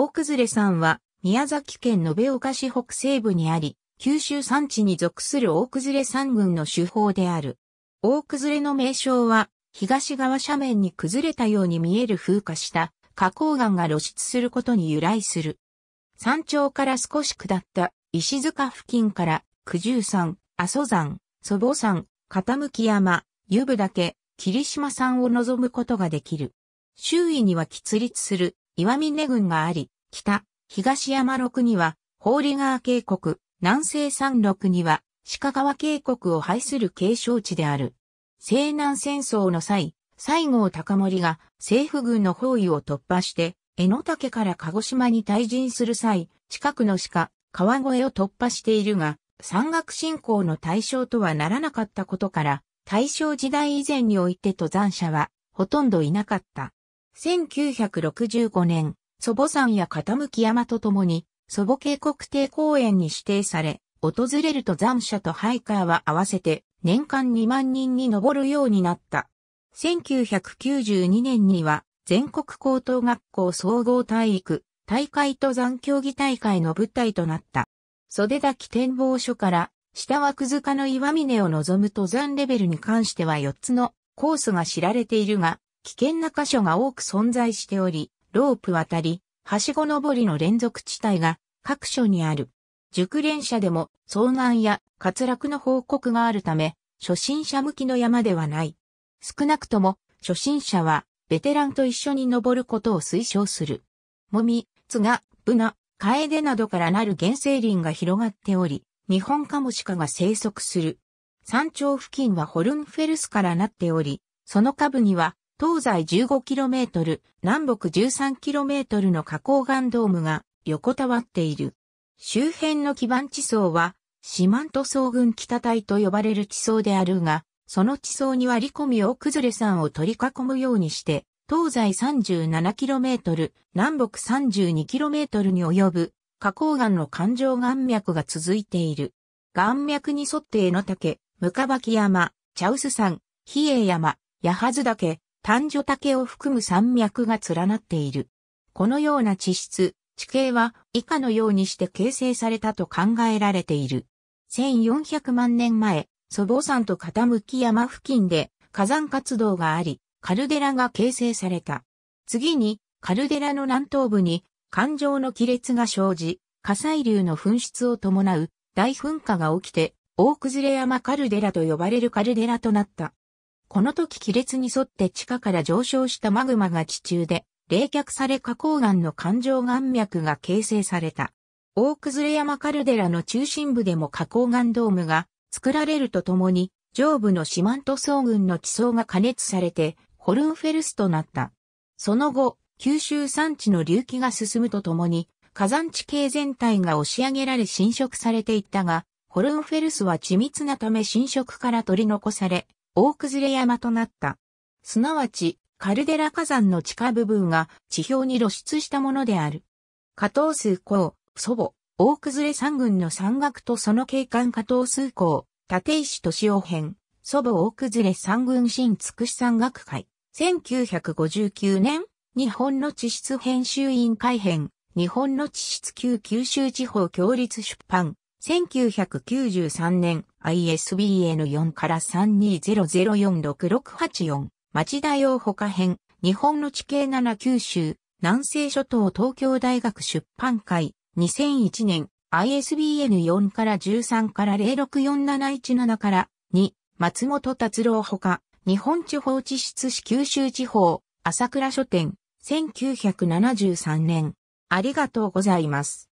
大崩れ山は宮崎県延岡市北西部にあり、九州山地に属する大崩れ山群の手法である。大崩れの名称は、東側斜面に崩れたように見える風化した花崗岩が露出することに由来する。山頂から少し下った石塚付近から九十山、阿蘇山、祖母山、傾山、湯部岳、霧島山を望むことができる。周囲には起立する岩峰郡があり、北、東山麓には、法里川渓谷、南西山麓には、鹿川渓谷を排する景勝地である。西南戦争の際、西郷隆盛が政府軍の包囲を突破して、江ノ岳から鹿児島に退陣する際、近くの鹿、川越を突破しているが、山岳信仰の対象とはならなかったことから、大正時代以前において登山者はほとんどいなかった。1965年、祖母山や傾き山とともに、祖母渓谷定公園に指定され、訪れると残者とハイカーは合わせて年間2万人に上るようになった。1992年には全国高等学校総合体育、大会登山競技大会の舞台となった。袖滝展望所から下はく塚の岩峰を望む登山レベルに関しては4つのコースが知られているが、危険な箇所が多く存在しており、ロープ渡り、はしご登りの連続地帯が各所にある。熟練者でも遭難や滑落の報告があるため、初心者向きの山ではない。少なくとも、初心者は、ベテランと一緒に登ることを推奨する。もみ、つが、ぶな、カエデなどからなる原生林が広がっており、日本カモシカが生息する。山頂付近はホルンフェルスからなっており、その下部には東西 15km、南北 13km の花崗岩ドームが横たわっている。周辺の基盤地層は、四万塗層群北帯と呼ばれる地層であるが、その地層に割り込みを崩れ山を取り囲むようにして、東西 37km、南北 32km に及ぶ、花崗岩の環状岩脈が続いている。岩脈に沿って江の竹、ムカバキ山、茶臼山、比叡山、八幡岳、単女竹を含む山脈が連なっている。このような地質、地形は以下のようにして形成されたと考えられている。1400万年前、祖母山と傾き山付近で火山活動があり、カルデラが形成された。次に、カルデラの南東部に環状の亀裂が生じ、火砕流の噴出を伴う大噴火が起きて、大崩れ山カルデラと呼ばれるカルデラとなった。この時亀裂に沿って地下から上昇したマグマが地中で冷却され花崗岩の環状岩脈が形成された。大崩れ山カルデラの中心部でも花崗岩ドームが作られるとともに、上部の四万十層群の地層が加熱されて、ホルンフェルスとなった。その後、九州山地の隆起が進むとともに、火山地形全体が押し上げられ侵食されていったが、ホルンフェルスは緻密なため侵食から取り残され、大崩れ山となった。すなわち、カルデラ火山の地下部分が地表に露出したものである。加藤数高祖母、大崩れ山群の山岳とその景観加藤数高立石敏夫編、祖母大崩れ山群新つくし山岳会。1959年、日本の地質編集委員会編、日本の地質級九州地方共立出版。1993年 ISBN4 から32004664町田洋他編日本の地形7九州南西諸島東京大学出版会2001年 ISBN4 から13から064717から2松本達郎ほか日本地方地質史九州地方朝倉書店1973年ありがとうございます。